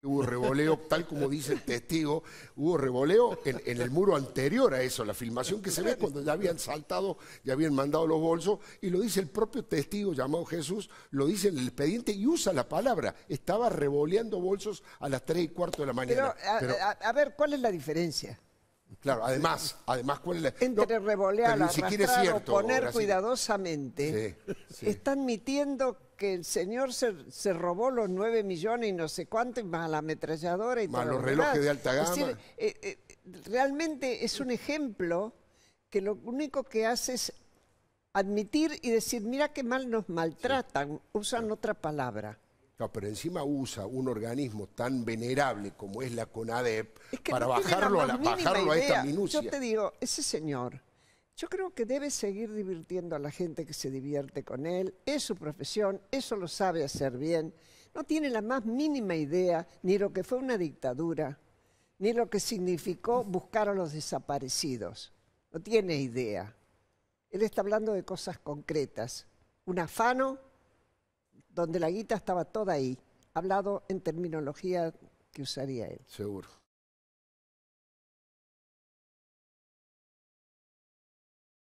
Hubo revoleo, tal como dice el testigo, hubo revoleo en, el muro anterior a eso, la filmación que se ve cuando ya habían saltado, ya habían mandado los bolsos, y lo dice el propio testigo llamado Jesús, lo dice en el expediente y usa la palabra, estaba revoleando bolsos a las 3 y cuarto de la mañana. Pero, a, ver, ¿cuál es la diferencia? Claro, además, además ¿cuál es la... Entre revolear, arrastrar o poner cuidadosamente, está admitiendo están que el señor se, se robó los nueve millones y no sé cuánto, más la ametralladora y más los relojes de alta gama. Eh, eh, realmente es un ejemplo que lo único que hace es admitir y decir, mira qué mal nos maltratan, usan otra palabra. No, pero encima usa un organismo tan venerable como es la CONADEP para bajarlo, a, la, bajarlo a esta minucia. Yo te digo, ese señor yo creo que debe seguir divirtiendo a la gente que se divierte con él. Es su profesión, eso lo sabe hacer bien. No tiene la más mínima idea ni lo que fue una dictadura, ni lo que significó buscar a los desaparecidos. No tiene idea. Él está hablando de cosas concretas. Un afano donde la guita estaba toda ahí, hablado en terminología que usaría él. Seguro.